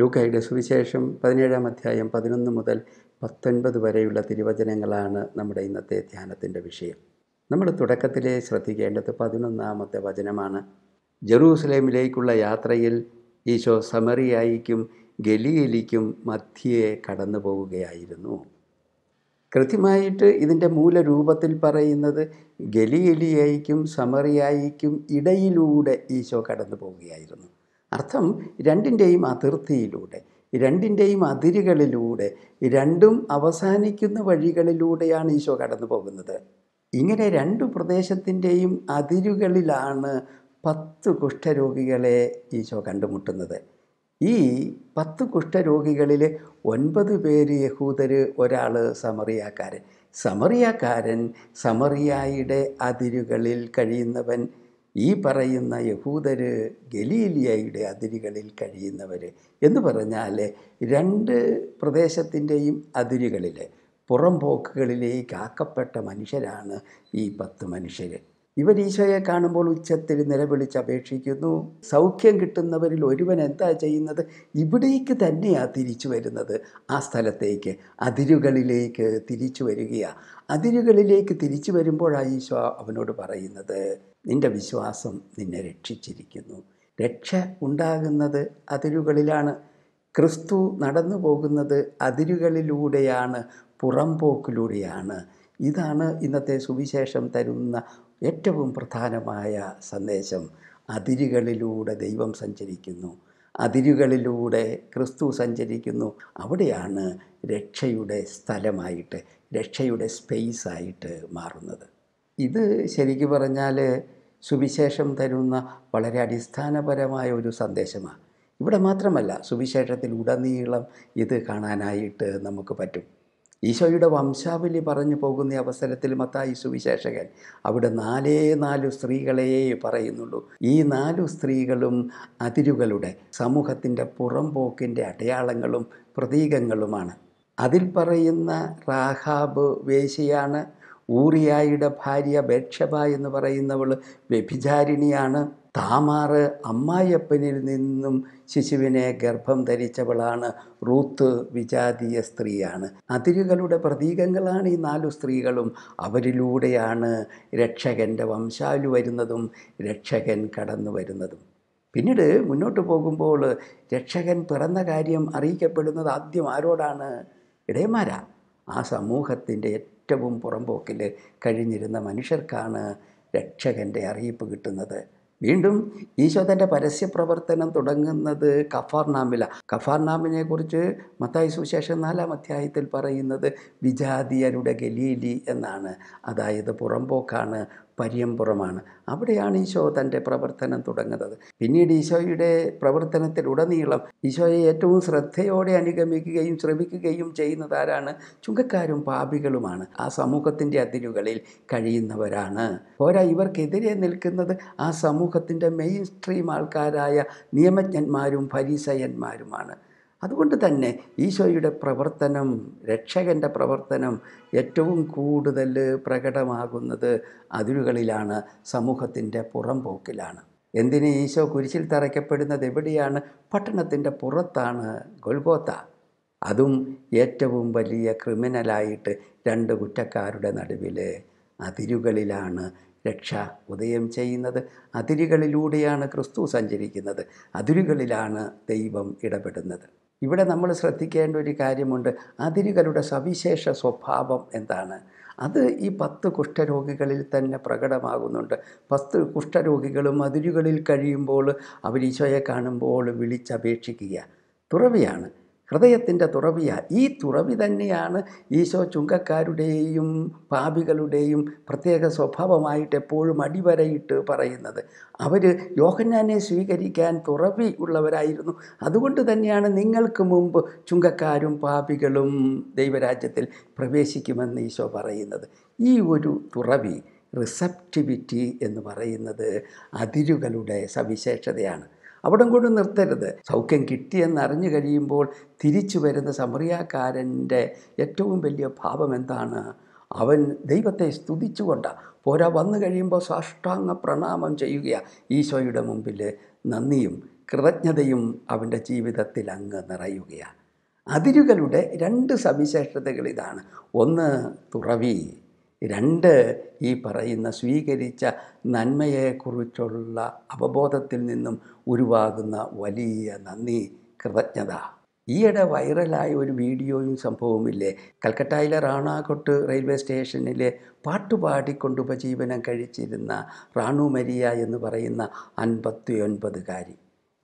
ലൂക്കയുടെ സുവിശേഷം പതിനേഴാം അധ്യായം പതിനൊന്ന് മുതൽ പത്തൊൻപത് വരെയുള്ള തിരുവചനങ്ങളാണ് നമ്മുടെ ഇന്നത്തെ ധ്യാനത്തിൻ്റെ വിഷയം നമ്മൾ തുടക്കത്തിലെ ശ്രദ്ധിക്കേണ്ടത് പതിനൊന്നാമത്തെ വചനമാണ് ജെറൂസലേമിലേക്കുള്ള യാത്രയിൽ ഈശോ സമറിയായിക്കും ഗലീലിക്കും മധ്യയെ കടന്നു പോവുകയായിരുന്നു കൃത്യമായിട്ട് ഇതിൻ്റെ മൂലരൂപത്തിൽ പറയുന്നത് ഗലീലിയയ്ക്കും സമറിയായിക്കും ഇടയിലൂടെ ഈശോ കടന്നു പോവുകയായിരുന്നു അർത്ഥം രണ്ടിൻ്റെയും അതിർത്തിയിലൂടെ രണ്ടിൻ്റെയും അതിരുകളിലൂടെ രണ്ടും അവസാനിക്കുന്ന വഴികളിലൂടെയാണ് ഈശോ കടന്നു പോകുന്നത് ഇങ്ങനെ രണ്ട് പ്രദേശത്തിൻ്റെയും അതിരുകളിലാണ് പത്ത് കുഷ്ഠരോഗികളെ ഈശോ കണ്ടുമുട്ടുന്നത് ഈ പത്ത് കുഷ്ഠരോഗികളിൽ ഒൻപത് പേര് യഹൂദർ ഒരാൾ സമറിയാക്കാരൻ സമറിയാക്കാരൻ സമറിയായുടെ അതിരുകളിൽ കഴിയുന്നവൻ ഈ പറയുന്ന യഹൂദര് ഗലീലിയയുടെ അതിരുകളിൽ കഴിയുന്നവർ എന്ന് പറഞ്ഞാൽ രണ്ട് പ്രദേശത്തിൻ്റെയും അതിരുകളിൽ പുറംപോക്കുകളിലേക്ക് ആക്കപ്പെട്ട മനുഷ്യരാണ് ഈ പത്ത് മനുഷ്യർ ഇവർ ഈശോയെ കാണുമ്പോൾ ഉച്ചത്തിൽ നിലവിളിച്ച് അപേക്ഷിക്കുന്നു സൗഖ്യം കിട്ടുന്നവരിൽ ഒരുവൻ എന്താ ചെയ്യുന്നത് ഇവിടേക്ക് തന്നെയാണ് തിരിച്ചു വരുന്നത് ആ സ്ഥലത്തേക്ക് അതിരുകളിലേക്ക് തിരിച്ചു വരികയാണ് അതിരുകളിലേക്ക് തിരിച്ചു വരുമ്പോഴാണ് ഈശോ അവനോട് പറയുന്നത് നിന്റെ വിശ്വാസം നിന്നെ രക്ഷിച്ചിരിക്കുന്നു രക്ഷ ഉണ്ടാകുന്നത് അതിരുകളിലാണ് ക്രിസ്തു നടന്നു പോകുന്നത് അതിരുകളിലൂടെയാണ് പുറംപോക്കിലൂടെയാണ് ഇതാണ് ഇന്നത്തെ സുവിശേഷം തരുന്ന ഏറ്റവും പ്രധാനമായ സന്ദേശം അതിരുകളിലൂടെ ദൈവം സഞ്ചരിക്കുന്നു അതിരുകളിലൂടെ ക്രിസ്തു സഞ്ചരിക്കുന്നു അവിടെയാണ് രക്ഷയുടെ സ്ഥലമായിട്ട് രക്ഷയുടെ സ്പേസ് ആയിട്ട് മാറുന്നത് ഇത് ശരിക്കു പറഞ്ഞാൽ സുവിശേഷം തരുന്ന വളരെ അടിസ്ഥാനപരമായ ഒരു സന്ദേശമാണ് ഇവിടെ മാത്രമല്ല സുവിശേഷത്തിൽ ഉടനീളം ഇത് കാണാനായിട്ട് നമുക്ക് പറ്റും ഈശോയുടെ വംശാവലി പറഞ്ഞു പോകുന്ന അവസരത്തിൽ മത്തായി സുവിശേഷകൻ അവിടെ നാലേ നാലു സ്ത്രീകളെ പറയുന്നുള്ളൂ ഈ നാലു സ്ത്രീകളും അതിരുകളുടെ സമൂഹത്തിൻ്റെ പുറംപോക്കിൻ്റെ അടയാളങ്ങളും പ്രതീകങ്ങളുമാണ് അതിൽ പറയുന്ന റാഹാബ് വേശിയാണ് ഊറിയായുടെ ഭാര്യ ബേക്ഷബ എന്ന് പറയുന്നവൾ വ്യഭിചാരിണിയാണ് താമാറ് അമ്മായിയപ്പനിൽ നിന്നും ശിശുവിനെ ഗർഭം ധരിച്ചവളാണ് റൂത്ത് വിജാതീയ സ്ത്രീയാണ് അതിരുകളുടെ പ്രതീകങ്ങളാണ് ഈ നാലു സ്ത്രീകളും അവരിലൂടെയാണ് രക്ഷകൻ്റെ വംശാലു വരുന്നതും രക്ഷകൻ കടന്നു വരുന്നതും പിന്നീട് മുന്നോട്ട് പോകുമ്പോൾ രക്ഷകൻ പിറന്ന കാര്യം അറിയിക്കപ്പെടുന്നത് ആദ്യം ആരോടാണ് ഇടയന്മാരാ ആ സമൂഹത്തിൻ്റെ ഏറ്റവും പുറമ്പോക്കിൽ കഴിഞ്ഞിരുന്ന മനുഷ്യർക്കാണ് രക്ഷകൻ്റെ അറിയിപ്പ് കിട്ടുന്നത് വീണ്ടും ഈശോ തൻ്റെ പരസ്യപ്രവർത്തനം തുടങ്ങുന്നത് കഫാർനാമിലാണ് കഫാർനാമിനെ കുറിച്ച് മത്തായി സുശേഷം നാലാം അധ്യായത്തിൽ പറയുന്നത് വിജാതിയരുടെ ഗലീലി എന്നാണ് അതായത് പുറമ്പോക്കാണ് പര്യമ്പുറമാണ് അവിടെയാണ് ഈശോ തൻ്റെ പ്രവർത്തനം തുടങ്ങുന്നത് പിന്നീട് ഈശോയുടെ പ്രവർത്തനത്തിലുടനീളം ഈശോയെ ഏറ്റവും ശ്രദ്ധയോടെ അനുഗമിക്കുകയും ശ്രമിക്കുകയും ചെയ്യുന്നത് ആരാണ് ചുങ്കക്കാരും പാപികളുമാണ് ആ സമൂഹത്തിൻ്റെ അതിരുകളിൽ കഴിയുന്നവരാണ് പോരാ ഇവർക്കെതിരെ നിൽക്കുന്നത് ആ സമൂഹത്തിൻ്റെ മെയിൻ സ്ട്രീം ആൾക്കാരായ നിയമജ്ഞന്മാരും പരിസയന്മാരുമാണ് അതുകൊണ്ട് തന്നെ ഈശോയുടെ പ്രവർത്തനം രക്ഷകൻ്റെ പ്രവർത്തനം ഏറ്റവും കൂടുതൽ പ്രകടമാകുന്നത് അതിരുകളിലാണ് സമൂഹത്തിൻ്റെ പുറംപോക്കിലാണ് എന്തിന് ഈശോ കുരിശിൽ തറയ്ക്കപ്പെടുന്നത് എവിടെയാണ് പട്ടണത്തിൻ്റെ പുറത്താണ് ഗൊൽഗോത്ത അതും ഏറ്റവും വലിയ ക്രിമിനലായിട്ട് രണ്ട് കുറ്റക്കാരുടെ നടുവിൽ അതിരുകളിലാണ് രക്ഷ ഉദയം ചെയ്യുന്നത് അതിരുകളിലൂടെയാണ് ക്രിസ്തു സഞ്ചരിക്കുന്നത് അതിരുകളിലാണ് ദൈവം ഇടപെടുന്നത് ഇവിടെ നമ്മൾ ശ്രദ്ധിക്കേണ്ട ഒരു കാര്യമുണ്ട് അതിരുകളുടെ സവിശേഷ സ്വഭാവം എന്താണ് അത് ഈ പത്ത് കുഷ്ഠരോഗികളിൽ തന്നെ പ്രകടമാകുന്നുണ്ട് പത്ത് കുഷ്ഠരോഗികളും അതിരുകളിൽ കഴിയുമ്പോൾ അവർ ഈശോയെ കാണുമ്പോൾ വിളിച്ചപേക്ഷിക്കുക തുറവിയാണ് ഹൃദയത്തിൻ്റെ തുറവിയാണ് ഈ തുറവി തന്നെയാണ് ഈശോ ചുങ്കക്കാരുടെയും പാപികളുടെയും പ്രത്യേക സ്വഭാവമായിട്ട് എപ്പോഴും അടിവരയിട്ട് പറയുന്നത് അവർ യോഹന്നാനെ സ്വീകരിക്കാൻ തുറവി ഉള്ളവരായിരുന്നു അതുകൊണ്ട് തന്നെയാണ് നിങ്ങൾക്ക് മുമ്പ് ചുങ്കക്കാരും പാപികളും ദൈവരാജ്യത്തിൽ പ്രവേശിക്കുമെന്ന് ഈശോ പറയുന്നത് ഈ ഒരു തുറവി റിസപ്റ്റിവിറ്റി എന്ന് പറയുന്നത് അതിരുകളുടെ സവിശേഷതയാണ് അവിടം കൊണ്ട് നിർത്തരുത് സൗഖ്യം കിട്ടിയെന്നറിഞ്ഞു കഴിയുമ്പോൾ തിരിച്ചു വരുന്ന സമറിയാക്കാരൻ്റെ ഏറ്റവും വലിയ ഭാവം എന്താണ് അവൻ ദൈവത്തെ സ്തുതിച്ചുകൊണ്ടാണ് പോരാ വന്നു കഴിയുമ്പോൾ സാഷ്ടാംഗ പ്രണാമം ചെയ്യുകയാണ് ഈശോയുടെ മുമ്പിൽ നന്ദിയും കൃതജ്ഞതയും അവൻ്റെ ജീവിതത്തിൽ അങ്ങ് നിറയുകയാണ് അതിരുകളുടെ രണ്ട് സവിശേഷതകൾ ഇതാണ് ഒന്ന് തുറവി രണ്ട് ഈ പറയുന്ന സ്വീകരിച്ച നന്മയെക്കുറിച്ചുള്ള അവബോധത്തിൽ നിന്നും ഉരുവാകുന്ന വലിയ നന്ദി കൃതജ്ഞത ഈയിടെ വൈറലായ ഒരു വീഡിയോയും സംഭവമില്ലേ കൽക്കട്ടയിലെ റാണാകൊട്ട് റെയിൽവേ സ്റ്റേഷനിലെ പാട്ടുപാടിക്കൊണ്ട് ഉപജീവനം കഴിച്ചിരുന്ന റാണു മരിയ എന്ന് പറയുന്ന അൻപത്തിയൊൻപതുകാരി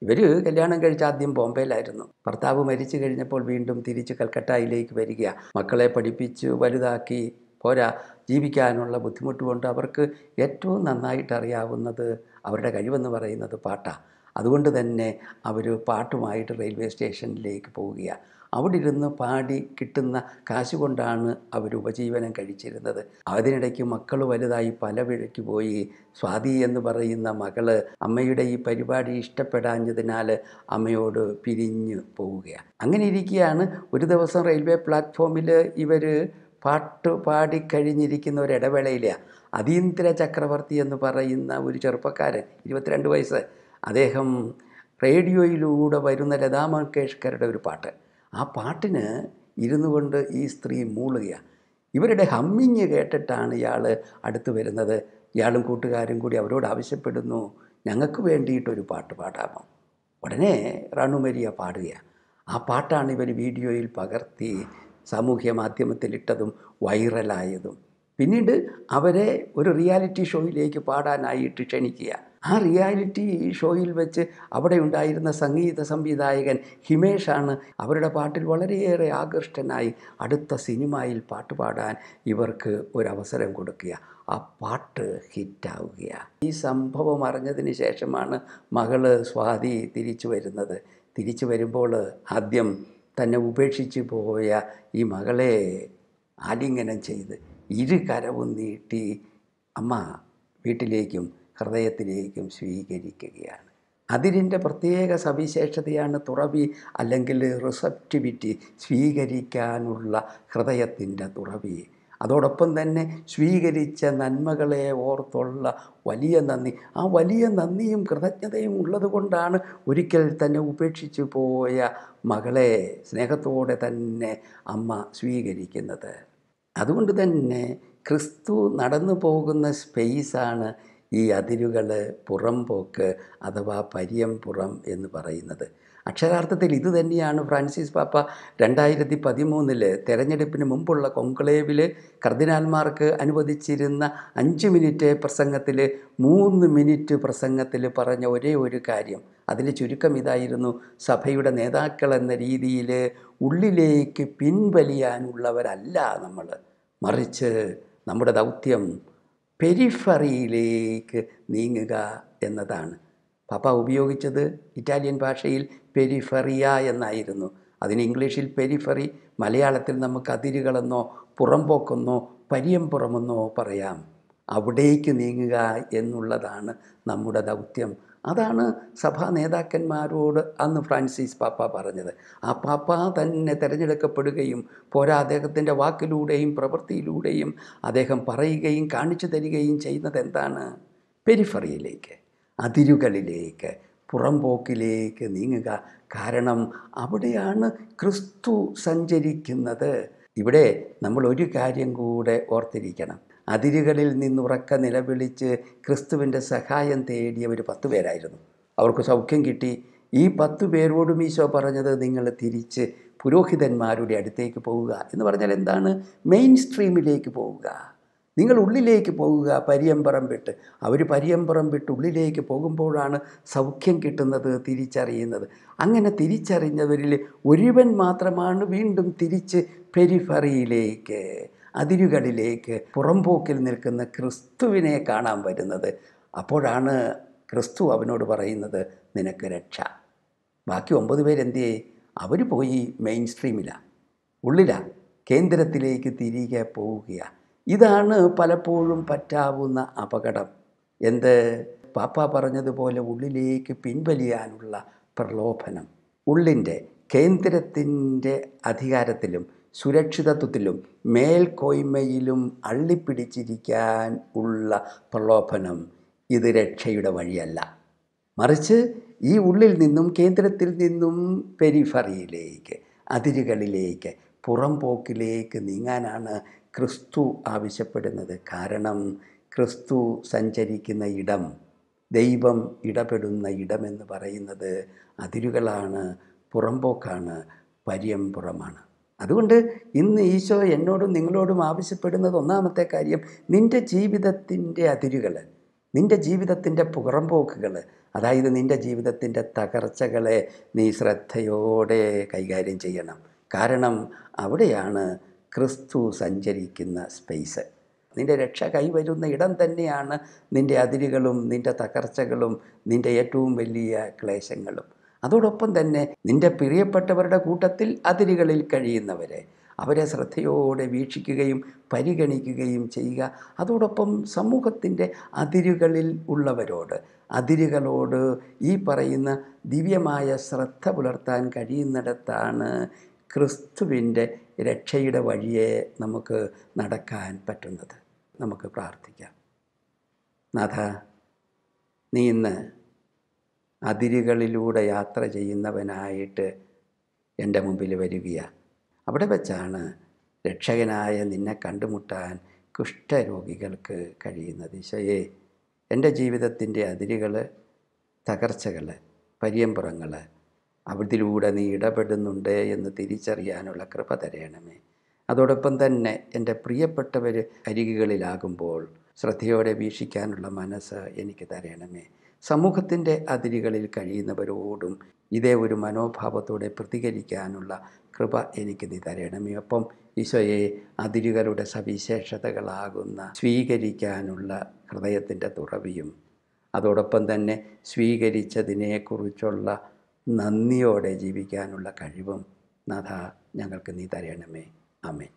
ഇവർ കല്യാണം കഴിച്ച ആദ്യം ബോംബെയിലായിരുന്നു ഭർത്താവ് മരിച്ചു കഴിഞ്ഞപ്പോൾ വീണ്ടും തിരിച്ച് കൽക്കട്ടയിലേക്ക് വരിക മക്കളെ പഠിപ്പിച്ച് വലുതാക്കി പോരാ ജീവിക്കാനുള്ള ബുദ്ധിമുട്ടുകൊണ്ട് അവർക്ക് ഏറ്റവും നന്നായിട്ട് അറിയാവുന്നത് അവരുടെ കഴിവെന്ന് പറയുന്നത് പാട്ടാണ് അതുകൊണ്ട് തന്നെ അവർ പാട്ടുമായിട്ട് റെയിൽവേ സ്റ്റേഷനിലേക്ക് പോവുകയാണ് അവിടെ ഇരുന്ന് പാടി കിട്ടുന്ന കാശ് കൊണ്ടാണ് അവർ ഉപജീവനം കഴിച്ചിരുന്നത് അതിനിടയ്ക്ക് മക്കൾ വലുതായി പല വഴിക്ക് പോയി സ്വാതി എന്ന് പറയുന്ന മകള് അമ്മയുടെ ഈ പരിപാടി ഇഷ്ടപ്പെടാഞ്ഞതിനാൽ അമ്മയോട് പിരിഞ്ഞു പോവുകയാണ് അങ്ങനെ ഇരിക്കുകയാണ് ഒരു ദിവസം റെയിൽവേ പ്ലാറ്റ്ഫോമിൽ ഇവർ പാട്ട് പാടിക്കഴിഞ്ഞിരിക്കുന്ന ഒരു ഇടവേളയില്ല അതീന്ദ്ര ചക്രവർത്തി എന്ന് പറയുന്ന ഒരു ചെറുപ്പക്കാരൻ ഇരുപത്തിരണ്ട് വയസ്സ് അദ്ദേഹം റേഡിയോയിലൂടെ വരുന്ന ലതാ മങ്കേഷ്കറുടെ ഒരു പാട്ട് ആ പാട്ടിന് ഇരുന്നു കൊണ്ട് ഈ സ്ത്രീ മൂളുകയാണ് ഇവരുടെ ഹമ്മിങ് കേട്ടിട്ടാണ് ഇയാൾ അടുത്ത് വരുന്നത് ഇയാളും കൂട്ടുകാരും കൂടി അവരോട് ആവശ്യപ്പെടുന്നു ഞങ്ങൾക്ക് വേണ്ടിയിട്ടൊരു പാട്ട് പാടാമോ ഉടനെ റണുമരിയ പാടുകയാണ് ആ പാട്ടാണ് ഇവർ വീഡിയോയിൽ പകർത്തി സാമൂഹ്യ മാധ്യമത്തിലിട്ടതും വൈറലായതും പിന്നീട് അവരെ ഒരു റിയാലിറ്റി ഷോയിലേക്ക് പാടാനായിട്ട് ക്ഷണിക്കുക ആ റിയാലിറ്റി ഷോയിൽ വെച്ച് അവിടെ ഉണ്ടായിരുന്ന സംഗീത സംവിധായകൻ ഹിമേഷാണ് അവരുടെ പാട്ടിൽ വളരെയേറെ ആകൃഷ്ടനായി അടുത്ത സിനിമയിൽ പാട്ട് പാടാൻ ഇവർക്ക് ഒരവസരം കൊടുക്കുക ആ പാട്ട് ഹിറ്റാവുകയാണ് ഈ സംഭവം അറിഞ്ഞതിന് ശേഷമാണ് മകള് സ്വാതി തിരിച്ചു വരുന്നത് തിരിച്ചു വരുമ്പോൾ ആദ്യം തന്നെ ഉപേക്ഷിച്ച് പോയ ഈ മകളെ ആലിംഗനം ചെയ്ത് ഇരു കരവും നീട്ടി അമ്മ വീട്ടിലേക്കും ഹൃദയത്തിലേക്കും സ്വീകരിക്കുകയാണ് അതിരിൻ്റെ പ്രത്യേക സവിശേഷതയാണ് തുറവി അല്ലെങ്കിൽ റിസപ്റ്റിവിറ്റി സ്വീകരിക്കാനുള്ള ഹൃദയത്തിൻ്റെ തുറവി അതോടൊപ്പം തന്നെ സ്വീകരിച്ച നന്മകളെ ഓർത്തുള്ള വലിയ നന്ദി ആ വലിയ നന്ദിയും കൃതജ്ഞതയും ഉള്ളതുകൊണ്ടാണ് ഒരിക്കൽ തന്നെ ഉപേക്ഷിച്ചു പോയ മകളെ സ്നേഹത്തോടെ തന്നെ അമ്മ സ്വീകരിക്കുന്നത് അതുകൊണ്ട് തന്നെ ക്രിസ്തു നടന്നു പോകുന്ന സ്പേസാണ് ഈ അതിരുകൾ പുറംപോക്ക് അഥവാ പര്യംപുറം എന്ന് പറയുന്നത് അക്ഷരാർത്ഥത്തിൽ ഇത് തന്നെയാണ് ഫ്രാൻസിസ് പാപ്പ രണ്ടായിരത്തി പതിമൂന്നിൽ തെരഞ്ഞെടുപ്പിന് മുമ്പുള്ള കൊങ്ക്ലേവിൽ കർദിനാൽമാർക്ക് അനുവദിച്ചിരുന്ന അഞ്ച് മിനിറ്റ് പ്രസംഗത്തിൽ മൂന്ന് മിനിറ്റ് പ്രസംഗത്തിൽ പറഞ്ഞ ഒരേ ഒരു കാര്യം അതിൽ ചുരുക്കം ഇതായിരുന്നു സഭയുടെ നേതാക്കൾ എന്ന രീതിയിൽ ഉള്ളിലേക്ക് പിൻവലിയാനുള്ളവരല്ല നമ്മൾ മറിച്ച് നമ്മുടെ ദൗത്യം പെരിഫറിയിലേക്ക് നീങ്ങുക എന്നതാണ് പപ്പ ഉപയോഗിച്ചത് ഇറ്റാലിയൻ ഭാഷയിൽ പെരിഫെറിയ എന്നായിരുന്നു അതിന് ഇംഗ്ലീഷിൽ പെരിഫെറി മലയാളത്തിൽ നമുക്ക് അതിരുകളെന്നോ പുറംപോക്കെന്നോ പരിയംപുറമെന്നോ പറയാം അവിടേക്ക് നീങ്ങുക എന്നുള്ളതാണ് നമ്മുടെ ദൗത്യം അതാണ് സഭാ നേതാക്കന്മാരോട് അന്ന് ഫ്രാൻസിസ് പാപ്പ പറഞ്ഞത് ആ പാപ്പ തന്നെ തിരഞ്ഞെടുക്കപ്പെടുകയും പോരാ അദ്ദേഹത്തിൻ്റെ വാക്കിലൂടെയും പ്രവൃത്തിയിലൂടെയും അദ്ദേഹം പറയുകയും കാണിച്ചു തരികയും ചെയ്യുന്നത് എന്താണ് പെരിഫറിയിലേക്ക് അതിരുകളിലേക്ക് പുറംപോക്കിലേക്ക് നീങ്ങുക കാരണം അവിടെയാണ് ക്രിസ്തു സഞ്ചരിക്കുന്നത് ഇവിടെ നമ്മൾ ഒരു കാര്യം കൂടെ ഓർത്തിരിക്കണം അതിരുകളിൽ നിന്നുറക്ക നിലവിളിച്ച് ക്രിസ്തുവിൻ്റെ സഹായം തേടിയ ഒരു പത്ത് പേരായിരുന്നു അവർക്ക് സൗഖ്യം കിട്ടി ഈ പത്ത് പേരോടും ഈശോ പറഞ്ഞത് നിങ്ങൾ തിരിച്ച് പുരോഹിതന്മാരുടെ അടുത്തേക്ക് പോവുക എന്ന് പറഞ്ഞാൽ എന്താണ് മെയിൻ സ്ട്രീമിലേക്ക് പോവുക നിങ്ങൾ ഉള്ളിലേക്ക് പോകുക പര്യമ്പറം വിട്ട് അവർ പര്യമ്പറം വിട്ട് ഉള്ളിലേക്ക് പോകുമ്പോഴാണ് സൗഖ്യം കിട്ടുന്നത് തിരിച്ചറിയുന്നത് അങ്ങനെ തിരിച്ചറിഞ്ഞവരിൽ ഒരുവൻ മാത്രമാണ് വീണ്ടും തിരിച്ച് പെരിഫറിയിലേക്ക് അതിരുകളിലേക്ക് പുറംപോക്കിൽ നിൽക്കുന്ന ക്രിസ്തുവിനെ കാണാൻ വരുന്നത് അപ്പോഴാണ് ക്രിസ്തു അവനോട് പറയുന്നത് നിനക്ക് രക്ഷ ബാക്കി ഒമ്പത് പേരെന്തേ അവർ പോയി മെയിൻ സ്ട്രീമിലാണ് ഉള്ളിലാണ് കേന്ദ്രത്തിലേക്ക് തിരികെ പോവുകയാണ് ഇതാണ് പലപ്പോഴും പറ്റാവുന്ന അപകടം എന്ത് പാപ്പ പറഞ്ഞതുപോലെ ഉള്ളിലേക്ക് പിൻവലിയാനുള്ള പ്രലോഭനം ഉള്ളിൻ്റെ കേന്ദ്രത്തിൻ്റെ അധികാരത്തിലും സുരക്ഷിതത്വത്തിലും മേൽക്കോയ്മയിലും അള്ളിപ്പിടിച്ചിരിക്കാൻ ഉള്ള പ്രലോഭനം ഇത് രക്ഷയുടെ വഴിയല്ല മറിച്ച് ഈ ഉള്ളിൽ നിന്നും കേന്ദ്രത്തിൽ നിന്നും പെരിഫറിയിലേക്ക് അതിരുകളിലേക്ക് പുറംപോക്കിലേക്ക് നീങ്ങാനാണ് ക്രിസ്തു ആവശ്യപ്പെടുന്നത് കാരണം ക്രിസ്തു സഞ്ചരിക്കുന്ന ഇടം ദൈവം ഇടപെടുന്ന ഇടമെന്ന് പറയുന്നത് അതിരുകളാണ് പുറമ്പോക്കാണ് പര്യംപുറമാണ് അതുകൊണ്ട് ഇന്ന് ഈശോ എന്നോടും നിങ്ങളോടും ആവശ്യപ്പെടുന്നത് ഒന്നാമത്തെ കാര്യം നിൻ്റെ ജീവിതത്തിൻ്റെ അതിരുകൾ നിൻ്റെ ജീവിതത്തിൻ്റെ പുറമ്പോക്കുകൾ അതായത് നിൻ്റെ ജീവിതത്തിൻ്റെ തകർച്ചകളെ നീ ശ്രദ്ധയോടെ കൈകാര്യം ചെയ്യണം കാരണം അവിടെയാണ് ക്രിസ്തു സഞ്ചരിക്കുന്ന സ്പേസ് നിന്റെ രക്ഷ കൈവരുന്ന ഇടം തന്നെയാണ് നിന്റെ അതിരുകളും നിന്റെ തകർച്ചകളും നിന്റെ ഏറ്റവും വലിയ ക്ലേശങ്ങളും അതോടൊപ്പം തന്നെ നിന്റെ പ്രിയപ്പെട്ടവരുടെ കൂട്ടത്തിൽ അതിരുകളിൽ കഴിയുന്നവരെ അവരെ ശ്രദ്ധയോടെ വീക്ഷിക്കുകയും പരിഗണിക്കുകയും ചെയ്യുക അതോടൊപ്പം സമൂഹത്തിൻ്റെ അതിരുകളിൽ ഉള്ളവരോട് അതിരുകളോട് ഈ പറയുന്ന ദിവ്യമായ ശ്രദ്ധ പുലർത്താൻ കഴിയുന്നിടത്താണ് ക്രിസ്തുവിൻ്റെ രക്ഷയുടെ വഴിയെ നമുക്ക് നടക്കാൻ പറ്റുന്നത് നമുക്ക് പ്രാർത്ഥിക്കാം നാഥ നീ ഇന്ന് അതിരുകളിലൂടെ യാത്ര ചെയ്യുന്നവനായിട്ട് എൻ്റെ മുമ്പിൽ വരികയാണ് അവിടെ വെച്ചാണ് രക്ഷകനായ നിന്നെ കണ്ടുമുട്ടാൻ കുഷ്ഠരോഗികൾക്ക് കഴിയുന്നത് ഈശോയെ എൻ്റെ ജീവിതത്തിൻ്റെ അതിരുകൾ തകർച്ചകൾ പര്യമ്പുറങ്ങൾ അവിടത്തിലൂടെ നീ ഇടപെടുന്നുണ്ട് എന്ന് തിരിച്ചറിയാനുള്ള കൃപ തരയണമേ അതോടൊപ്പം തന്നെ എൻ്റെ പ്രിയപ്പെട്ടവർ അരികുകളിലാകുമ്പോൾ ശ്രദ്ധയോടെ വീക്ഷിക്കാനുള്ള മനസ്സ് എനിക്ക് തരയണമേ സമൂഹത്തിൻ്റെ അതിരുകളിൽ കഴിയുന്നവരോടും ഇതേ ഒരു മനോഭാവത്തോടെ പ്രതികരിക്കാനുള്ള കൃപ എനിക്ക് നീ തരയണമേ ഒപ്പം ഈശോയെ അതിരുകളുടെ സവിശേഷതകളാകുന്ന സ്വീകരിക്കാനുള്ള ഹൃദയത്തിൻ്റെ തുറവിയും അതോടൊപ്പം തന്നെ സ്വീകരിച്ചതിനെക്കുറിച്ചുള്ള നന്ദിയോടെ ജീവിക്കാനുള്ള കഴിവും നാഥ ഞങ്ങൾക്ക് നീ തരണമേ അമ്മേ